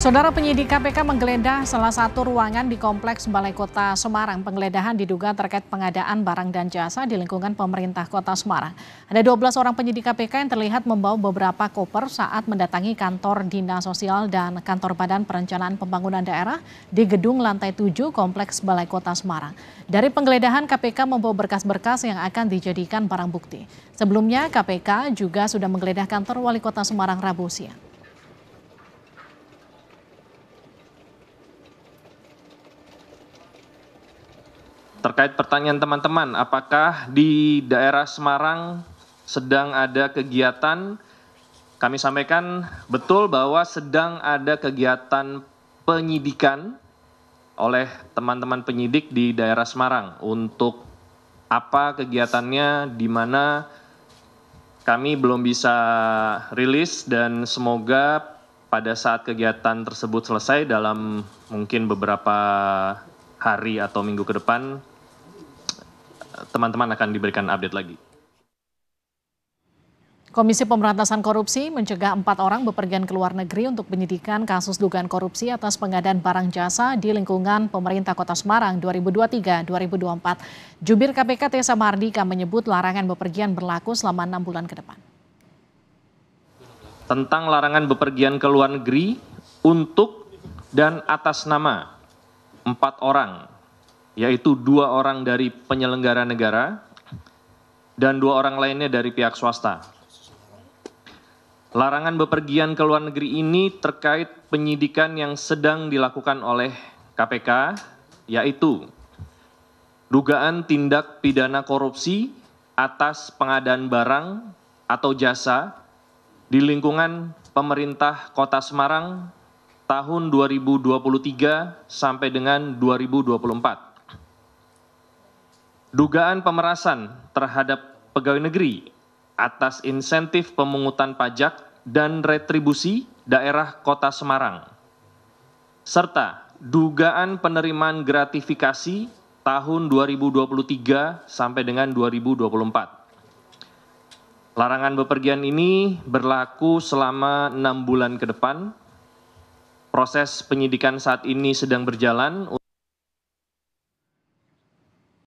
Saudara penyidik KPK menggeledah salah satu ruangan di Kompleks Balai Kota Semarang. Penggeledahan diduga terkait pengadaan barang dan jasa di lingkungan pemerintah Kota Semarang. Ada 12 orang penyidik KPK yang terlihat membawa beberapa koper saat mendatangi kantor Dinas Sosial dan Kantor Badan Perencanaan Pembangunan Daerah di gedung lantai 7 Kompleks Balai Kota Semarang. Dari penggeledahan KPK membawa berkas-berkas yang akan dijadikan barang bukti. Sebelumnya KPK juga sudah menggeledah kantor Wali Kota Semarang Rabu siang. Terkait pertanyaan teman-teman, apakah di daerah Semarang sedang ada kegiatan? Kami sampaikan betul bahwa sedang ada kegiatan penyidikan oleh teman-teman penyidik di daerah Semarang untuk apa kegiatannya, di mana kami belum bisa rilis dan semoga pada saat kegiatan tersebut selesai dalam mungkin beberapa hari atau minggu ke depan teman-teman akan diberikan update lagi. Komisi Pemberantasan Korupsi mencegah empat orang bepergian ke luar negeri untuk penyidikan kasus dugaan korupsi atas pengadaan barang jasa di lingkungan pemerintah Kota Semarang 2023-2024. Jubir KPK Tessa Mardika menyebut larangan bepergian berlaku selama enam bulan ke depan. Tentang larangan bepergian ke luar negeri untuk dan atas nama empat orang yaitu dua orang dari penyelenggara negara dan dua orang lainnya dari pihak swasta. Larangan bepergian ke luar negeri ini terkait penyidikan yang sedang dilakukan oleh KPK, yaitu dugaan tindak pidana korupsi atas pengadaan barang atau jasa di lingkungan pemerintah Kota Semarang tahun 2023 sampai dengan 2024 dugaan pemerasan terhadap pegawai negeri atas insentif pemungutan pajak dan retribusi daerah kota Semarang, serta dugaan penerimaan gratifikasi tahun 2023 sampai dengan 2024. Larangan bepergian ini berlaku selama enam bulan ke depan. Proses penyidikan saat ini sedang berjalan.